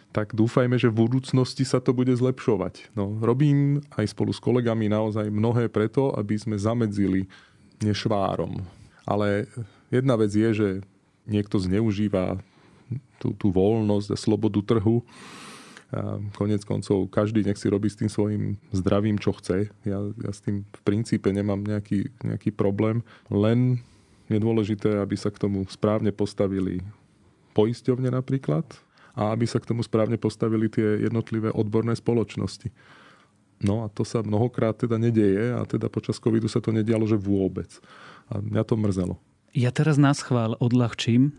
tak dúfajme, že v budúcnosti sa to bude zlepšovať. No, robím aj spolu s kolegami naozaj mnohé preto, aby sme zamedzili nešvárom. Ale jedna vec je, že niekto zneužíva tú, tú voľnosť a slobodu trhu. A konec koncov každý nech si robí s tým svojim zdravím, čo chce. Ja, ja s tým v princípe nemám nejaký, nejaký problém. Len je dôležité, aby sa k tomu správne postavili poisťovne napríklad, a aby sa k tomu správne postavili tie jednotlivé odborné spoločnosti. No a to sa mnohokrát teda nedeje a teda počas covidu sa to nedialo, že vôbec. A mňa to mrzelo. Ja teraz nás chvál odľahčím,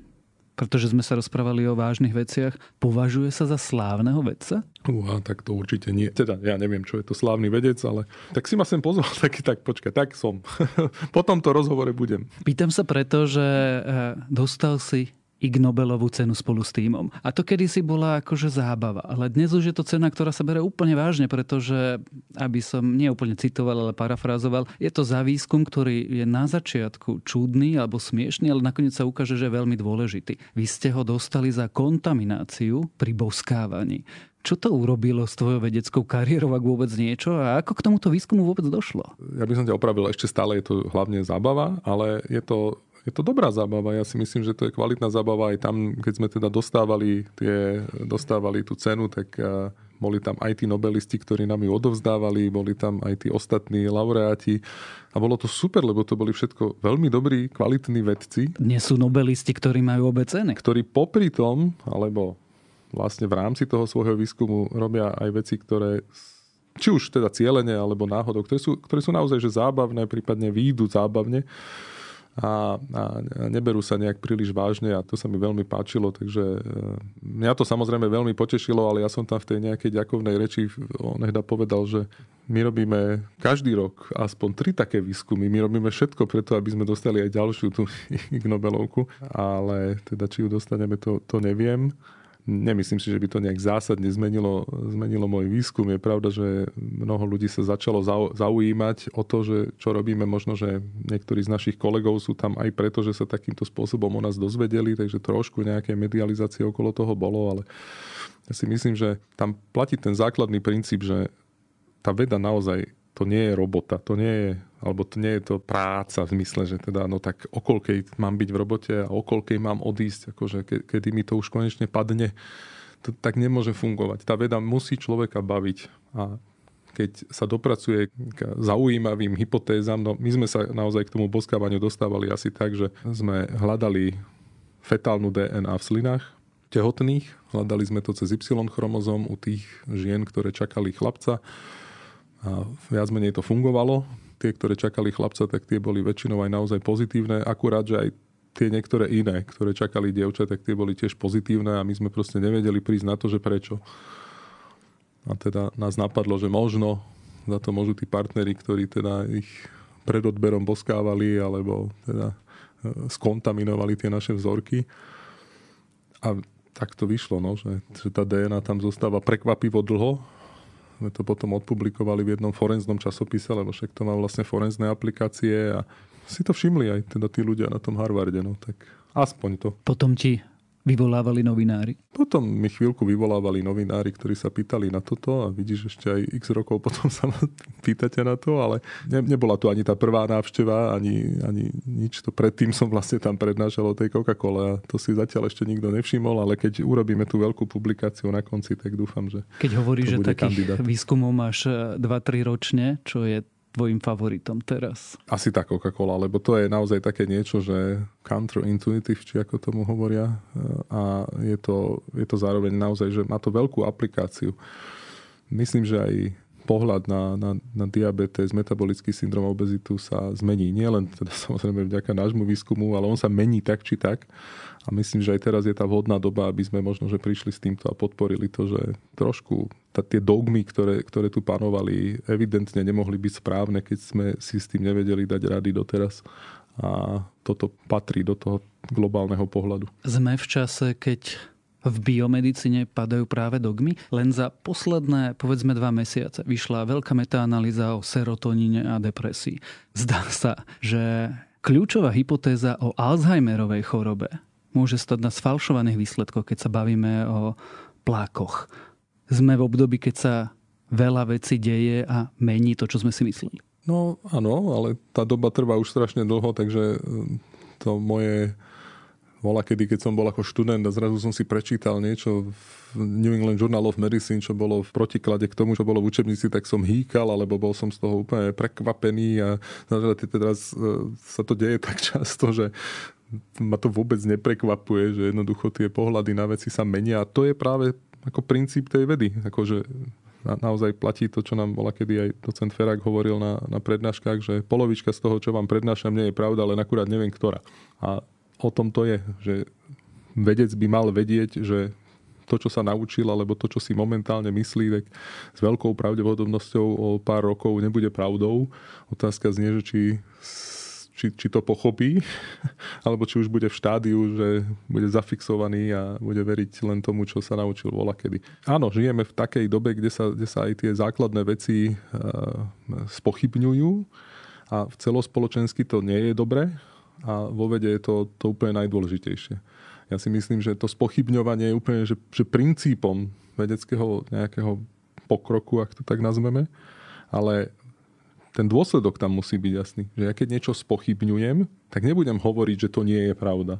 pretože sme sa rozprávali o vážnych veciach. Považuje sa za slávneho vedca? Uha, tak to určite nie. Teda ja neviem, čo je to slávny vedec, ale tak si ma sem pozval, tak, tak počkaj, tak som. po tomto rozhovore budem. Pýtam sa preto, že eh, dostal si Ig Nobelovú cenu spolu s týmom. A to kedysi bola akože zábava, ale dnes už je to cena, ktorá sa bere úplne vážne, pretože, aby som neúplne citoval, ale parafrázoval, je to za výskum, ktorý je na začiatku čudný alebo smiešný, ale nakoniec sa ukáže, že je veľmi dôležitý. Vy ste ho dostali za kontamináciu pri boskávaní. Čo to urobilo s tvojou vedeckou kariérou, ak vôbec niečo? A ako k tomuto výskumu vôbec došlo? Ja by som ťa opravil, ešte stále je to hlavne zábava, ale je to je to dobrá zábava. Ja si myslím, že to je kvalitná zábava. Aj tam, keď sme teda dostávali, tie, dostávali tú cenu, tak eh, boli tam aj tí nobelisti, ktorí nám ju odovzdávali, boli tam aj tí ostatní laureáti. A bolo to super, lebo to boli všetko veľmi dobrí, kvalitní vedci. Dnes sú nobelisti, ktorí majú obe ceny. Ktorí popri tom, alebo vlastne v rámci toho svojho výskumu robia aj veci, ktoré či už teda cieľene alebo náhodou, ktoré sú, ktoré sú naozaj že zábavné, prípadne výjdu zábavne a, a neberú sa nejak príliš vážne a to sa mi veľmi páčilo, takže e, mňa to samozrejme veľmi potešilo, ale ja som tam v tej nejakej ďakovnej reči onehda povedal, že my robíme každý rok aspoň tri také výskumy. My robíme všetko preto, aby sme dostali aj ďalšiu tú Nobelovku, ale teda či ju dostaneme, to, to neviem. Nemyslím si, že by to nejak zásadne zmenilo, zmenilo môj výskum. Je pravda, že mnoho ľudí sa začalo zaujímať o to, že čo robíme. Možno, že niektorí z našich kolegov sú tam aj preto, že sa takýmto spôsobom o nás dozvedeli, takže trošku nejaké medializácie okolo toho bolo, ale ja si myslím, že tam platí ten základný princíp, že tá veda naozaj to nie je robota, to nie je, alebo to nie je to práca v zmysle, že teda no tak okolkej mám byť v robote a okolkej mám odísť, akože ke, kedy mi to už konečne padne, to tak nemôže fungovať. Tá veda musí človeka baviť a keď sa dopracuje k zaujímavým hypotézam, no my sme sa naozaj k tomu boskávaniu dostávali asi tak, že sme hľadali fetálnu DNA v slinách tehotných, hľadali sme to cez Y chromozom u tých žien, ktoré čakali chlapca a viac menej to fungovalo. Tie, ktoré čakali chlapca, tak tie boli väčšinou aj naozaj pozitívne. Akurát, že aj tie niektoré iné, ktoré čakali dievča, tak tie boli tiež pozitívne a my sme proste nevedeli prísť na to, že prečo. A teda nás napadlo, že možno za to môžu tí partneri, ktorí teda ich pred odberom boskávali alebo teda e, skontaminovali tie naše vzorky. A tak to vyšlo, no, že, že tá DNA tam zostáva prekvapivo dlho sme to potom odpublikovali v jednom forenznom časopise, lebo však to má vlastne forenzné aplikácie a si to všimli aj teda tí ľudia na tom Harvarde, no tak aspoň to. Potom ti vyvolávali novinári? Potom mi chvíľku vyvolávali novinári, ktorí sa pýtali na toto a vidíš ešte aj x rokov potom sa ma pýtate na to, ale ne, nebola tu ani tá prvá návšteva, ani, ani nič. To predtým som vlastne tam prednášal o tej Coca-Cole a to si zatiaľ ešte nikto nevšimol, ale keď urobíme tú veľkú publikáciu na konci, tak dúfam, že Keď hovoríš, že takých kandidát. výskumov máš 2-3 e, ročne, čo je tvojim favoritom teraz? Asi tá Coca-Cola, lebo to je naozaj také niečo, že counterintuitive, či ako tomu hovoria. A je to, je to zároveň naozaj, že má to veľkú aplikáciu. Myslím, že aj pohľad na, na, na diabetes, metabolický syndrom a obezitu sa zmení. Nie len teda samozrejme vďaka nášmu výskumu, ale on sa mení tak či tak. A myslím, že aj teraz je tá vhodná doba, aby sme možno že prišli s týmto a podporili to, že trošku tá, tie dogmy, ktoré, ktoré tu panovali, evidentne nemohli byť správne, keď sme si s tým nevedeli dať rady doteraz a toto patrí do toho globálneho pohľadu. Sme v čase, keď v biomedicíne padajú práve dogmy. Len za posledné, povedzme, dva mesiace vyšla veľká metaanalýza o serotonine a depresii. Zdá sa, že kľúčová hypotéza o Alzheimerovej chorobe môže stať na sfalšovaných výsledkoch, keď sa bavíme o plákoch. Sme v období, keď sa veľa vecí deje a mení to, čo sme si mysleli. No áno, ale tá doba trvá už strašne dlho, takže to moje Vola kedy, keď som bol ako študent a zrazu som si prečítal niečo v New England Journal of Medicine, čo bolo v protiklade k tomu, čo bolo v učebnici, tak som hýkal, alebo bol som z toho úplne prekvapený a teraz e, sa to deje tak často, že ma to vôbec neprekvapuje, že jednoducho tie pohľady na veci sa menia a to je práve ako princíp tej vedy. Akože na, naozaj platí to, čo nám bola kedy aj docent Ferák hovoril na, na prednáškach, že polovička z toho, čo vám prednášam, nie je pravda, len akurát neviem ktorá. A o tom to je, že vedec by mal vedieť, že to, čo sa naučil, alebo to, čo si momentálne myslí, tak s veľkou pravdepodobnosťou o pár rokov nebude pravdou. Otázka znie, že či, či, či to pochopí, alebo či už bude v štádiu, že bude zafixovaný a bude veriť len tomu, čo sa naučil vola kedy. Áno, žijeme v takej dobe, kde sa, kde sa aj tie základné veci eh, spochybňujú a celospoločensky to nie je dobre, a vo vede je to, to úplne najdôležitejšie. Ja si myslím, že to spochybňovanie je úplne že, že princípom vedeckého nejakého pokroku, ak to tak nazveme, ale ten dôsledok tam musí byť jasný. Že ja keď niečo spochybňujem, tak nebudem hovoriť, že to nie je pravda.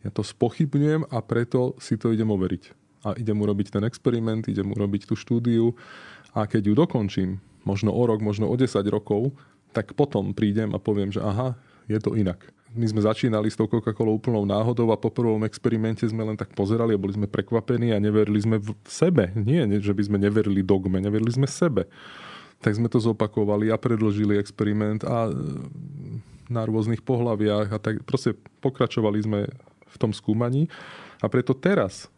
Ja to spochybňujem a preto si to idem overiť. A idem urobiť ten experiment, idem urobiť tú štúdiu a keď ju dokončím, možno o rok, možno o 10 rokov, tak potom prídem a poviem, že aha, je to inak my sme začínali s tou Coca-Colou úplnou náhodou a po prvom experimente sme len tak pozerali a boli sme prekvapení a neverili sme v sebe. Nie, že by sme neverili dogme, neverili sme sebe. Tak sme to zopakovali a predložili experiment a e, na rôznych pohľaviach a tak proste pokračovali sme v tom skúmaní a preto teraz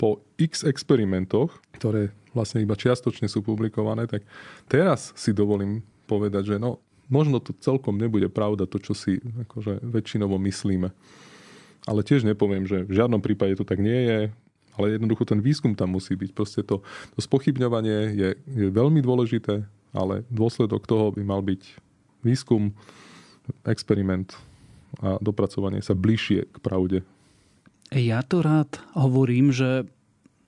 po x experimentoch, ktoré vlastne iba čiastočne sú publikované, tak teraz si dovolím povedať, že no, možno to celkom nebude pravda to, čo si akože väčšinovo myslíme. Ale tiež nepoviem, že v žiadnom prípade to tak nie je, ale jednoducho ten výskum tam musí byť. Proste to, to spochybňovanie je, je veľmi dôležité, ale dôsledok toho by mal byť výskum, experiment a dopracovanie sa bližšie k pravde. Ja to rád hovorím, že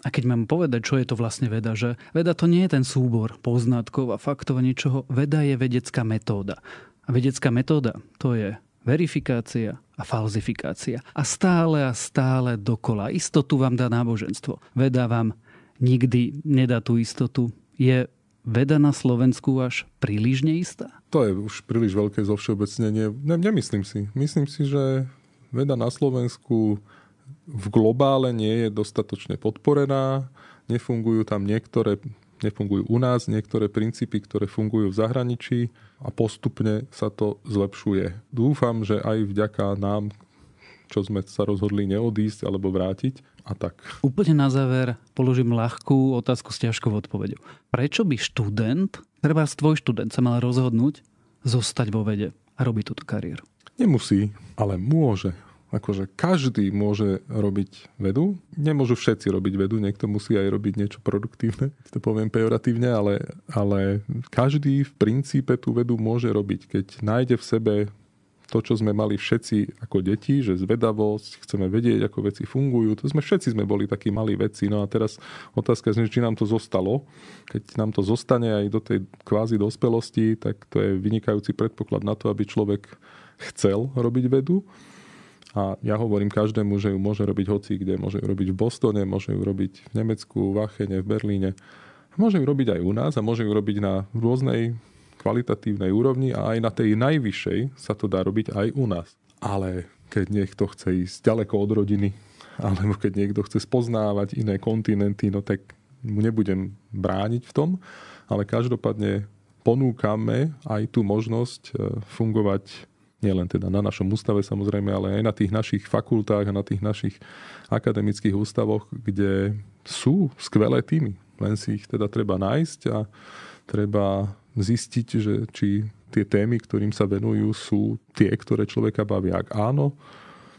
a keď mám povedať, čo je to vlastne veda, že veda to nie je ten súbor poznatkov a faktov a niečoho. veda je vedecká metóda. A vedecká metóda to je verifikácia a falzifikácia. A stále a stále dokola. Istotu vám dá náboženstvo. Veda vám nikdy nedá tú istotu. Je veda na Slovensku až príliš neistá? To je už príliš veľké zovšeobecnenie. všeobecnenie. nemyslím si. Myslím si, že veda na Slovensku v globále nie je dostatočne podporená, nefungujú tam niektoré, nefungujú u nás niektoré princípy, ktoré fungujú v zahraničí a postupne sa to zlepšuje. Dúfam, že aj vďaka nám, čo sme sa rozhodli neodísť alebo vrátiť a tak. Úplne na záver položím ľahkú otázku s ťažkou odpoveďou. Prečo by študent, treba tvoj študent sa mal rozhodnúť zostať vo vede a robiť túto kariéru? Nemusí, ale môže. Akože každý môže robiť vedu. Nemôžu všetci robiť vedu, niekto musí aj robiť niečo produktívne. To poviem pejoratívne, ale, ale každý v princípe tú vedu môže robiť, keď nájde v sebe to, čo sme mali všetci ako deti, že zvedavosť, chceme vedieť, ako veci fungujú. To sme všetci sme boli takí malí veci. No a teraz otázka je, či nám to zostalo. Keď nám to zostane aj do tej kvázi dospelosti, tak to je vynikajúci predpoklad na to, aby človek chcel robiť vedu. A ja hovorím každému, že ju môže robiť hoci kde. Môže ju robiť v Bostone, môže ju robiť v Nemecku, v Achene, v Berlíne. Môže ju robiť aj u nás a môže ju robiť na rôznej kvalitatívnej úrovni a aj na tej najvyššej sa to dá robiť aj u nás. Ale keď niekto chce ísť ďaleko od rodiny, alebo keď niekto chce spoznávať iné kontinenty, no tak mu nebudem brániť v tom, ale každopádne ponúkame aj tú možnosť e, fungovať nielen teda na našom ústave samozrejme, ale aj na tých našich fakultách a na tých našich akademických ústavoch, kde sú skvelé týmy. Len si ich teda treba nájsť a treba zistiť, že či tie témy, ktorým sa venujú, sú tie, ktoré človeka bavia. Ak áno,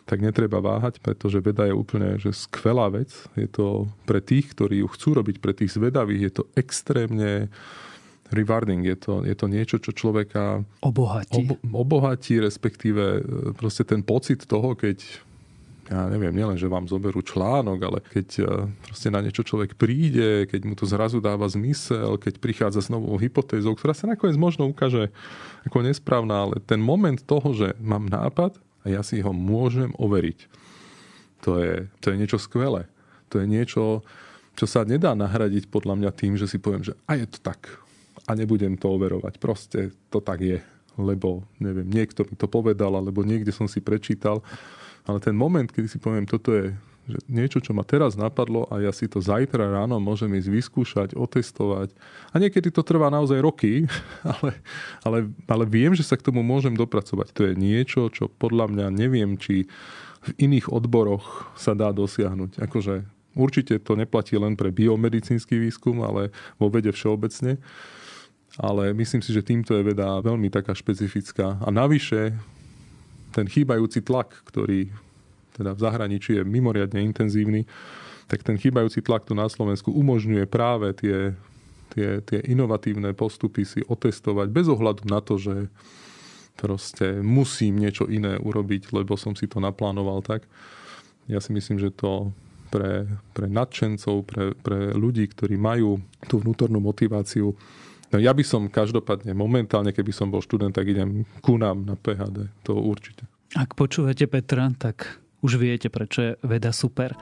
tak netreba váhať, pretože veda je úplne že skvelá vec. Je to pre tých, ktorí ju chcú robiť, pre tých zvedavých, je to extrémne rewarding. Je to, je to niečo, čo človeka obohatí. Ob, obohatí, respektíve e, proste ten pocit toho, keď ja neviem, nielen, že vám zoberú článok, ale keď e, proste na niečo človek príde, keď mu to zrazu dáva zmysel, keď prichádza s novou hypotézou, ktorá sa nakoniec možno ukáže ako nesprávna, ale ten moment toho, že mám nápad a ja si ho môžem overiť, to je, to je niečo skvelé. To je niečo, čo sa nedá nahradiť podľa mňa tým, že si poviem, že a je to tak a nebudem to overovať. Proste to tak je, lebo neviem, niekto mi to povedal, alebo niekde som si prečítal. Ale ten moment, kedy si poviem, toto je že niečo, čo ma teraz napadlo a ja si to zajtra ráno môžem ísť vyskúšať, otestovať. A niekedy to trvá naozaj roky, ale, ale, ale viem, že sa k tomu môžem dopracovať. To je niečo, čo podľa mňa neviem, či v iných odboroch sa dá dosiahnuť. Akože určite to neplatí len pre biomedicínsky výskum, ale vo vede všeobecne ale myslím si, že týmto je veda veľmi taká špecifická. A navyše ten chýbajúci tlak, ktorý teda v zahraničí je mimoriadne intenzívny, tak ten chýbajúci tlak tu na Slovensku umožňuje práve tie, tie, tie inovatívne postupy si otestovať bez ohľadu na to, že proste musím niečo iné urobiť, lebo som si to naplánoval tak. Ja si myslím, že to pre, pre nadšencov, pre, pre ľudí, ktorí majú tú vnútornú motiváciu No ja by som každopádne momentálne, keby som bol študent, tak idem ku nám na PHD. To určite. Ak počúvate Petra, tak už viete, prečo je veda super.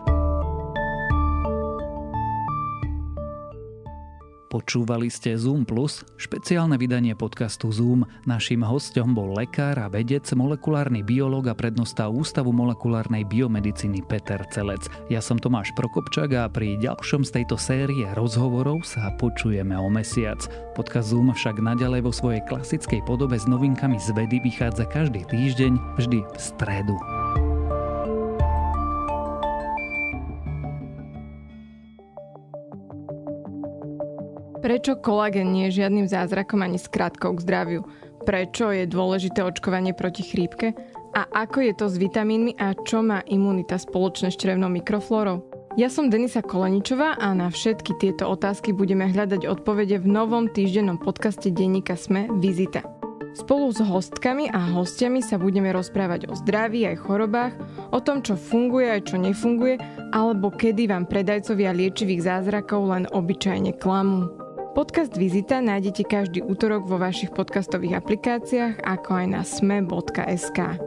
Počúvali ste Zoom Plus, špeciálne vydanie podcastu Zoom. Naším hostom bol lekár a vedec, molekulárny biológ a prednosta Ústavu molekulárnej biomedicíny Peter Celec. Ja som Tomáš Prokopčák a pri ďalšom z tejto série rozhovorov sa počujeme o mesiac. Podcast Zoom však naďalej vo svojej klasickej podobe s novinkami z vedy vychádza každý týždeň, vždy v stredu. Prečo kolagen nie je žiadnym zázrakom ani skratkou k zdraviu? Prečo je dôležité očkovanie proti chrípke? A ako je to s vitamínmi a čo má imunita spoločne s črevnou mikroflórou? Ja som Denisa Koleničová a na všetky tieto otázky budeme hľadať odpovede v novom týždennom podcaste denníka Sme Vizita. Spolu s hostkami a hostiami sa budeme rozprávať o zdraví aj chorobách, o tom, čo funguje aj čo nefunguje, alebo kedy vám predajcovia liečivých zázrakov len obyčajne klamú. Podcast Vizita nájdete každý útorok vo vašich podcastových aplikáciách, ako aj na sme.sk.